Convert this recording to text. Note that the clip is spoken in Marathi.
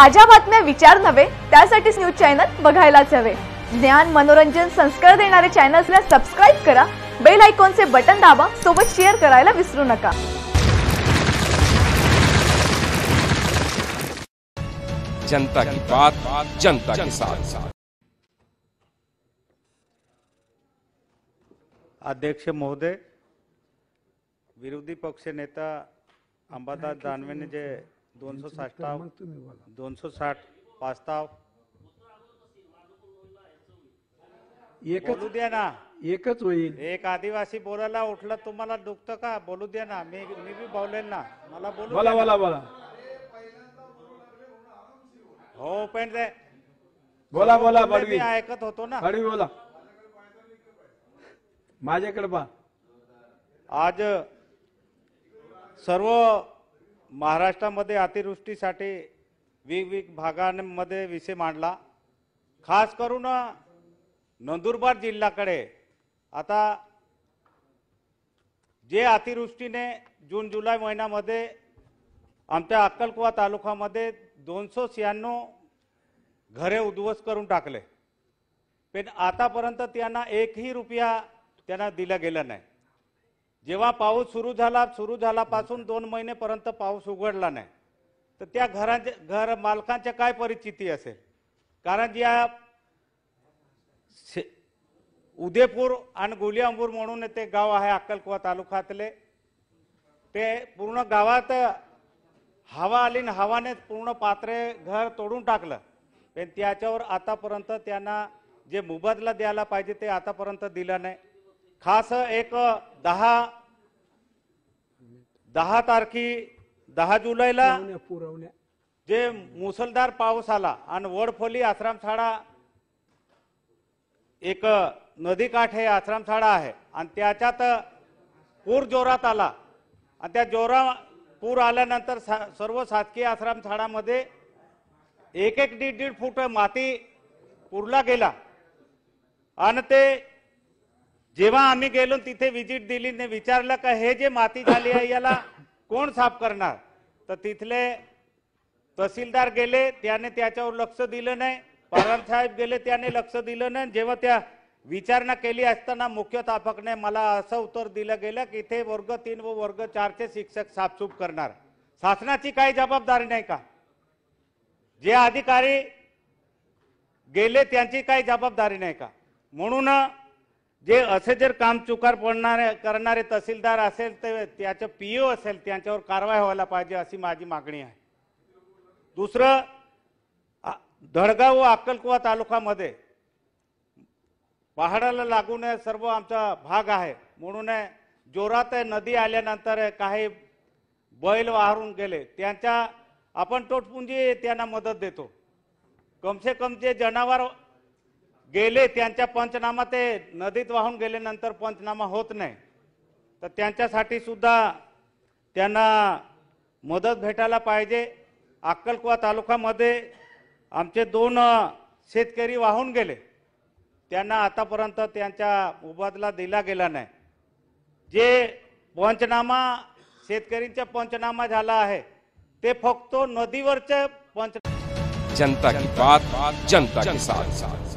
ताज्या बातम्या विचार नव्हे त्यासाठीच न्यूज चॅनल बघायलाच हवे ज्ञान मनोरंजन संस्कार देणारे चॅनल्सला सबस्क्राईब करा बेल आयकॉनचे बटन दाबा सोबत शेअर करायला विसरू नका जनता की बात जनता के साथ अध्यक्ष महोदय विरोधी पक्ष नेता अंबादास दानवेने जे एकच द्या ना एकच होईल एक आदिवासी बोलायला उठला तुम्हाला दुखतं का बोलू द्या ना मी मी बी बोलेल ना मला बोलू बोला बोला बोला हो पण बोला हो, बोला बडवी ऐकत होतो ना बडवी बोला माझ्याकडे पा आज सर्व महाराष्ट्रामध्ये अतिवृष्टीसाठी वेगवेग भागांमध्ये विषय मांडला खास करून नंदुरबार जिल्ह्याकडे आता जे अतिवृष्टीने जून जुलै महिन्यामध्ये आमच्या अक्कलकुवा तालुक्यामध्ये दोनशे शहाण्णव घरे उद्ध्वस्त करून टाकले पण आतापर्यंत त्यांना एकही रुपया त्यांना दिला गेला नाही जेव्हा पाऊस सुरू झाला सुरू झाल्यापासून दोन महिनेपर्यंत पाऊस उघडला नाही तर त्या घरांच्या घर मालकांच्या काय परिस्थिती असेल कारण या उदयपूर आणि गुलियांबूर म्हणून ते गाव आहे अक्कलकुवा तालुक्यातले ते पूर्ण गावात हवा आली हवाने पूर्ण पात्रे घर तोडून टाकलं पण त्याच्यावर आतापर्यंत त्यांना जे मुबदला द्यायला पाहिजे ते आतापर्यंत दिलं नाही खास एक दहा दहा तारखी दहा जुलैला पुरवल्या जे मुसळधार पाऊस आला आणि वडफोली आश्रमशाळा एक नदीकाठ हे आश्रमशाळा आहे आणि त्याच्यात पूर जोरात आला आणि त्या जोरा पूर आल्यानंतर सर्व शासकीय आश्रमशाळामध्ये एक एक दीड दीड फूट माती पुरला गेला आणि ते जेव्हा आम्ही गेलो तिथे व्हिजिट दिली विचारलं का हे जे माती झाली आहे याला कोण साफ करणार तर तिथले तहसीलदार गेले त्याने त्याच्यावर लक्ष दिलं नाही पवार साहेब गेले त्याने लक्ष दिलं नाही जेव्हा त्या विचारणा केली असताना मुख्य तापकने मला असं उत्तर दिलं गेलं की इथे वर्ग तीन व वर्ग चारचे शिक्षक साफसूप करणार शासनाची काही जबाबदारी नाही का जे अधिकारी गेले त्यांची काही जबाबदारी नाही का म्हणून जे असे जर काम चुकार पडणारे करणारे तहसीलदार असेल तर त्याचं पी ओ असेल त्यांच्यावर कारवाई व्हायला पाहिजे अशी माझी मागणी आहे दुसरं धडगाव व अक्कलकुवा तालुकामध्ये पहाडाला लागून सर्व आमचा भाग आहे म्हणून जोरात नदी आल्यानंतर काही बैल वाहून गेले त्यांच्या आपण तोटपुंजी त्यांना मदत देतो कमसे कम जे जनावर गेले त्यांच्या पंचनामा ते नदीत वाहून गेल्यानंतर पंचनामा होत नाही तर त्यांच्यासाठी सुद्धा त्यांना मदत भेटायला पाहिजे अक्कलकुवा तालुक्यामध्ये आमचे दोन शेतकरी वाहून गेले त्यांना आतापर्यंत त्यांच्या मुबादला दिला गेला नाही जे पंचनामा शेतकरींचा पंचनामा झाला आहे ते फक्त नदीवरचे पंच जनता की बात जनता साथ